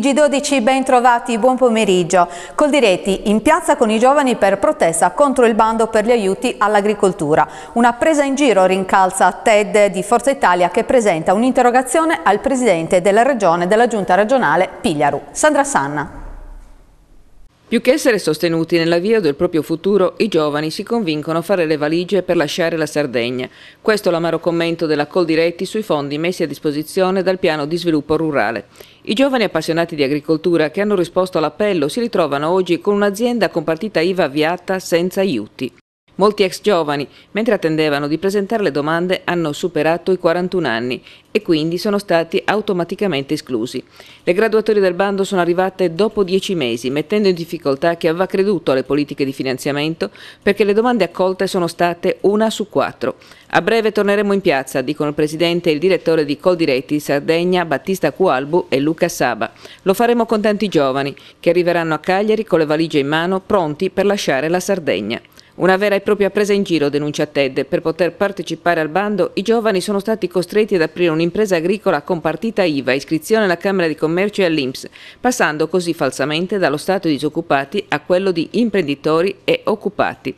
TG12 ben trovati, buon pomeriggio. Coldiretti in piazza con i giovani per protesta contro il bando per gli aiuti all'agricoltura. Una presa in giro rincalza TED di Forza Italia che presenta un'interrogazione al presidente della regione della giunta regionale Pigliaru, Sandra Sanna. Più che essere sostenuti nell'avvio del proprio futuro, i giovani si convincono a fare le valigie per lasciare la Sardegna. Questo l'amaro commento della Coldiretti sui fondi messi a disposizione dal piano di sviluppo rurale. I giovani appassionati di agricoltura che hanno risposto all'appello si ritrovano oggi con un'azienda con partita IVA avviata senza aiuti. Molti ex giovani, mentre attendevano di presentare le domande, hanno superato i 41 anni e quindi sono stati automaticamente esclusi. Le graduatorie del bando sono arrivate dopo dieci mesi, mettendo in difficoltà chi aveva creduto alle politiche di finanziamento perché le domande accolte sono state una su quattro. A breve torneremo in piazza, dicono il presidente e il direttore di Coldiretti Sardegna, Battista Cualbu e Luca Saba. Lo faremo con tanti giovani che arriveranno a Cagliari con le valigie in mano, pronti per lasciare la Sardegna. Una vera e propria presa in giro, denuncia Ted. Per poter partecipare al bando, i giovani sono stati costretti ad aprire un'impresa agricola con partita IVA, iscrizione alla Camera di Commercio e all'Inps, passando così falsamente dallo stato di disoccupati a quello di imprenditori e occupati.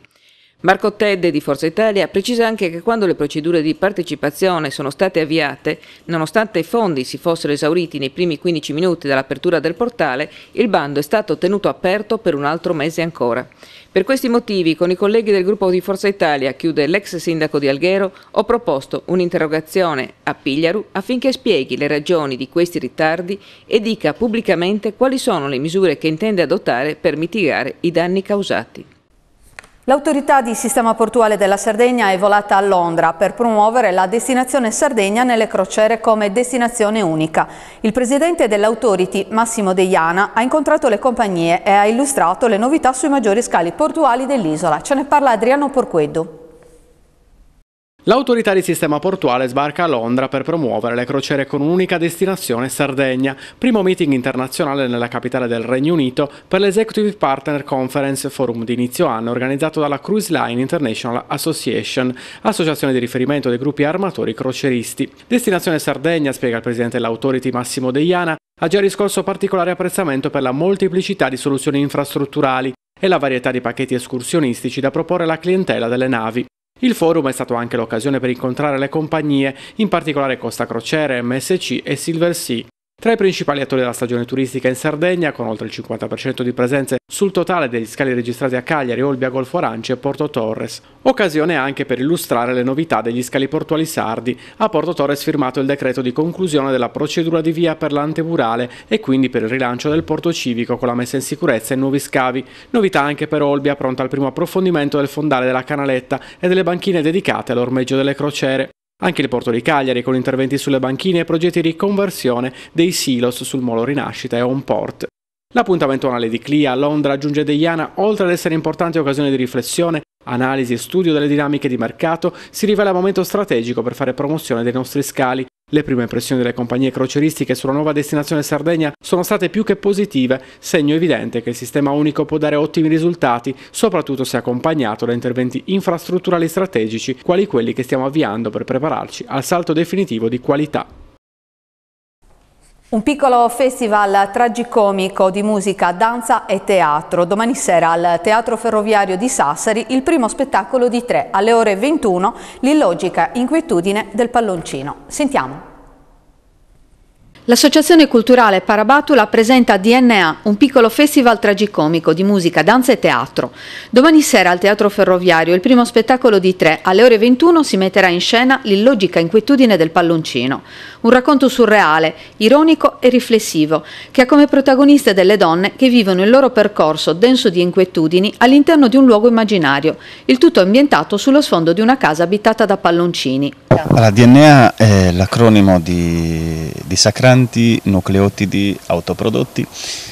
Marco Tedde di Forza Italia precisa anche che quando le procedure di partecipazione sono state avviate, nonostante i fondi si fossero esauriti nei primi 15 minuti dall'apertura del portale, il bando è stato tenuto aperto per un altro mese ancora. Per questi motivi, con i colleghi del gruppo di Forza Italia, chiude l'ex sindaco di Alghero, ho proposto un'interrogazione a Pigliaru affinché spieghi le ragioni di questi ritardi e dica pubblicamente quali sono le misure che intende adottare per mitigare i danni causati. L'autorità di sistema portuale della Sardegna è volata a Londra per promuovere la destinazione Sardegna nelle crociere come destinazione unica. Il presidente dell'autority, Massimo Deiana, ha incontrato le compagnie e ha illustrato le novità sui maggiori scali portuali dell'isola. Ce ne parla Adriano Porqueddu. L'autorità di sistema portuale sbarca a Londra per promuovere le crociere con un'unica destinazione Sardegna, primo meeting internazionale nella capitale del Regno Unito per l'Executive Partner Conference Forum di inizio anno organizzato dalla Cruise Line International Association, associazione di riferimento dei gruppi armatori croceristi. Destinazione Sardegna, spiega il presidente dell'autority Massimo Deiana, ha già riscosso particolare apprezzamento per la molteplicità di soluzioni infrastrutturali e la varietà di pacchetti escursionistici da proporre alla clientela delle navi. Il forum è stato anche l'occasione per incontrare le compagnie, in particolare Costa Crociere, MSC e Silver Sea. Tra i principali attori della stagione turistica in Sardegna, con oltre il 50% di presenze sul totale degli scali registrati a Cagliari, Olbia, Golfo Aranci e Porto Torres. Occasione anche per illustrare le novità degli scali portuali sardi. A Porto Torres firmato il decreto di conclusione della procedura di via per l'antemurale e quindi per il rilancio del porto civico con la messa in sicurezza e nuovi scavi. Novità anche per Olbia, pronta al primo approfondimento del fondale della canaletta e delle banchine dedicate all'ormeggio delle crociere. Anche il porto di Cagliari con interventi sulle banchine e progetti di conversione dei silos sul molo Rinascita e on port. L'appuntamento anale di CLIA a Londra aggiunge Deiana, oltre ad essere importante occasione di riflessione, analisi e studio delle dinamiche di mercato, si rivela momento strategico per fare promozione dei nostri scali, le prime impressioni delle compagnie croceristiche sulla nuova destinazione Sardegna sono state più che positive, segno evidente che il sistema unico può dare ottimi risultati, soprattutto se accompagnato da interventi infrastrutturali strategici, quali quelli che stiamo avviando per prepararci al salto definitivo di qualità. Un piccolo festival tragicomico di musica, danza e teatro. Domani sera al Teatro Ferroviario di Sassari il primo spettacolo di tre. Alle ore 21 l'illogica inquietudine del palloncino. Sentiamo. L'associazione culturale Parabatula presenta DNA, un piccolo festival tragicomico di musica, danza e teatro. Domani sera al Teatro Ferroviario, il primo spettacolo di tre, alle ore 21 si metterà in scena l'illogica inquietudine del palloncino. Un racconto surreale, ironico e riflessivo, che ha come protagoniste delle donne che vivono il loro percorso denso di inquietudini all'interno di un luogo immaginario, il tutto ambientato sullo sfondo di una casa abitata da palloncini. La DNA è l'acronimo di, di Sacrante quanti nucleotidi autoprodotti.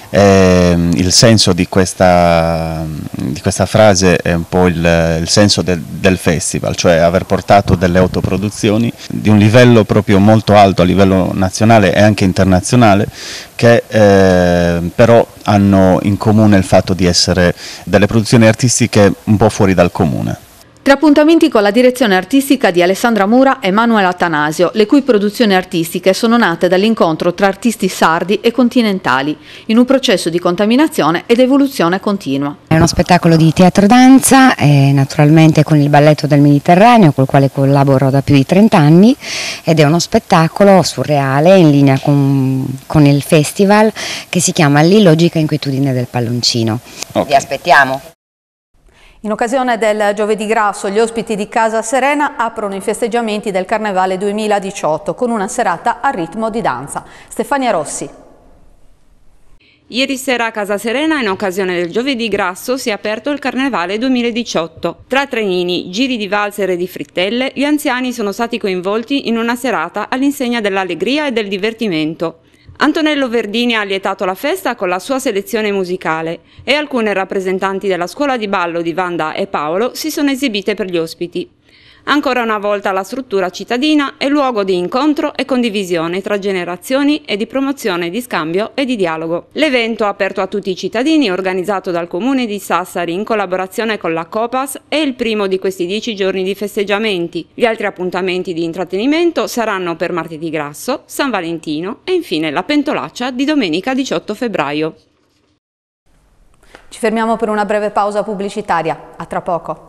Eh, il senso di questa, di questa, frase è un po' il, il senso del, del festival, cioè aver portato delle autoproduzioni di un livello proprio molto alto a livello nazionale e anche internazionale che eh, però hanno in comune il fatto di essere delle produzioni artistiche un po' fuori dal comune. Tre appuntamenti con la direzione artistica di Alessandra Mura e Manuel Atanasio, le cui produzioni artistiche sono nate dall'incontro tra artisti sardi e continentali, in un processo di contaminazione ed evoluzione continua. È uno spettacolo di teatro-danza, eh, naturalmente con il balletto del Mediterraneo, col quale collaboro da più di 30 anni, ed è uno spettacolo surreale in linea con, con il festival che si chiama L'illogica inquietudine del palloncino. Okay. Vi aspettiamo! In occasione del Giovedì Grasso, gli ospiti di Casa Serena aprono i festeggiamenti del Carnevale 2018 con una serata a ritmo di danza. Stefania Rossi. Ieri sera a Casa Serena, in occasione del Giovedì Grasso, si è aperto il Carnevale 2018. Tra trenini, giri di valzer e di frittelle, gli anziani sono stati coinvolti in una serata all'insegna dell'allegria e del divertimento. Antonello Verdini ha lietato la festa con la sua selezione musicale e alcune rappresentanti della scuola di ballo di Wanda e Paolo si sono esibite per gli ospiti. Ancora una volta la struttura cittadina è luogo di incontro e condivisione tra generazioni e di promozione di scambio e di dialogo. L'evento aperto a tutti i cittadini, organizzato dal Comune di Sassari in collaborazione con la Copas, è il primo di questi dieci giorni di festeggiamenti. Gli altri appuntamenti di intrattenimento saranno per martedì grasso, San Valentino e infine la pentolaccia di domenica 18 febbraio. Ci fermiamo per una breve pausa pubblicitaria. A tra poco.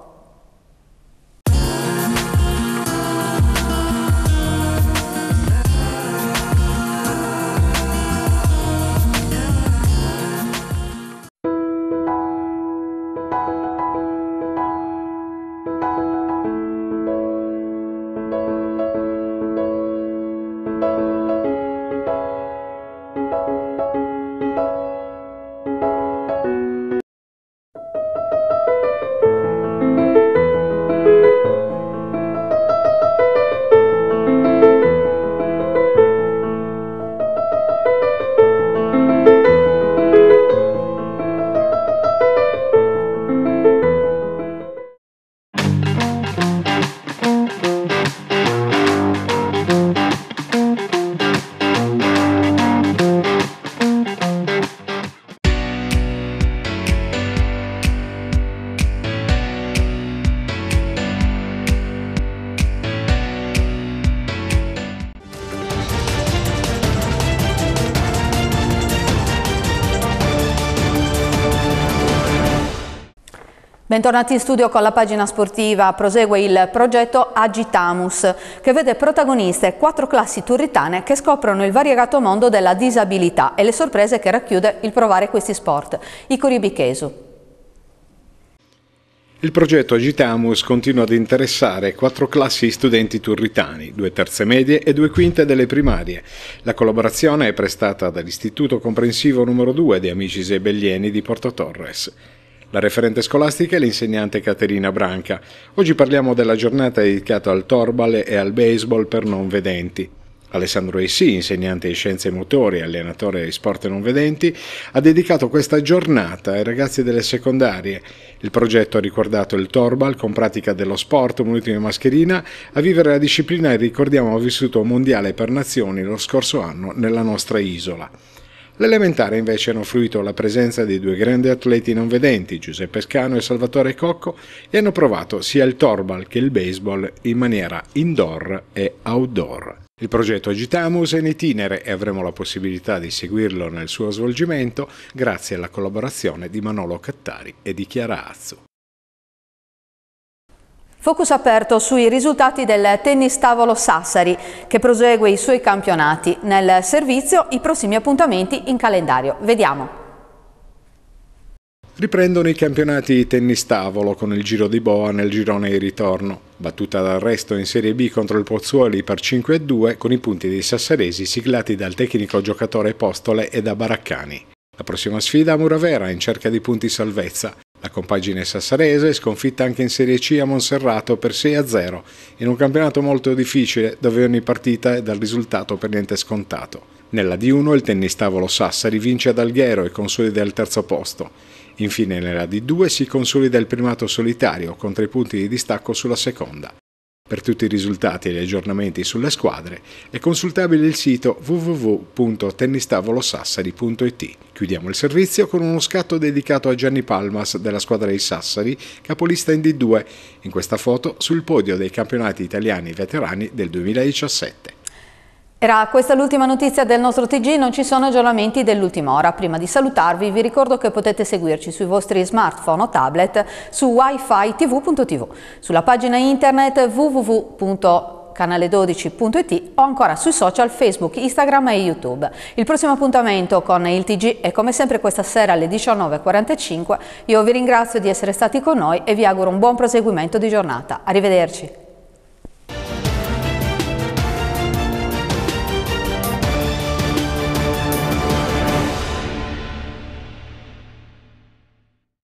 Bentornati in studio con la pagina sportiva, prosegue il progetto Agitamus che vede protagoniste quattro classi turritane che scoprono il variegato mondo della disabilità e le sorprese che racchiude il provare questi sport. Icori Bichesu. Il progetto Agitamus continua ad interessare quattro classi di studenti turritani, due terze medie e due quinte delle primarie. La collaborazione è prestata dall'Istituto Comprensivo numero 2 di Amici Zebellieni di Porto Torres. La referente scolastica è l'insegnante Caterina Branca. Oggi parliamo della giornata dedicata al torbale e al baseball per non vedenti. Alessandro Essi, insegnante di scienze motorie e allenatore di sport non vedenti, ha dedicato questa giornata ai ragazzi delle secondarie. Il progetto ha ricordato il Torbal con pratica dello sport, munito di mascherina, a vivere la disciplina e ricordiamo ha vissuto un mondiale per nazioni lo scorso anno nella nostra isola. L'elementare invece hanno fruito la presenza di due grandi atleti non vedenti, Giuseppe Scano e Salvatore Cocco, e hanno provato sia il torbal che il baseball in maniera indoor e outdoor. Il progetto Agitamus è in itinere e avremo la possibilità di seguirlo nel suo svolgimento grazie alla collaborazione di Manolo Cattari e di Chiara Azzu. Focus aperto sui risultati del tennis tavolo Sassari che prosegue i suoi campionati. Nel servizio i prossimi appuntamenti in calendario. Vediamo. Riprendono i campionati tennis tavolo con il Giro di Boa nel girone di ritorno. Battuta d'arresto in Serie B contro il Pozzuoli per 5-2 con i punti dei sassaresi siglati dal tecnico giocatore Postole e da Baraccani. La prossima sfida a Muravera in cerca di punti salvezza. La compagine sassarese è sconfitta anche in Serie C a Monserrato per 6-0, in un campionato molto difficile dove ogni partita è dal risultato per niente scontato. Nella D1 il tennistavolo Sassari vince ad Alghero e consolida il terzo posto. Infine nella D2 si consolida il primato solitario con tre punti di distacco sulla seconda. Per tutti i risultati e gli aggiornamenti sulle squadre è consultabile il sito www.tennistavolosassari.it. Chiudiamo il servizio con uno scatto dedicato a Gianni Palmas della squadra di Sassari, capolista in D2, in questa foto sul podio dei campionati italiani veterani del 2017. Era questa l'ultima notizia del nostro TG, non ci sono aggiornamenti dell'ultima ora. Prima di salutarvi vi ricordo che potete seguirci sui vostri smartphone o tablet su wifi tv.tv, sulla pagina internet www.canale12.it o ancora sui social Facebook, Instagram e YouTube. Il prossimo appuntamento con il TG è come sempre questa sera alle 19.45. Io vi ringrazio di essere stati con noi e vi auguro un buon proseguimento di giornata. Arrivederci.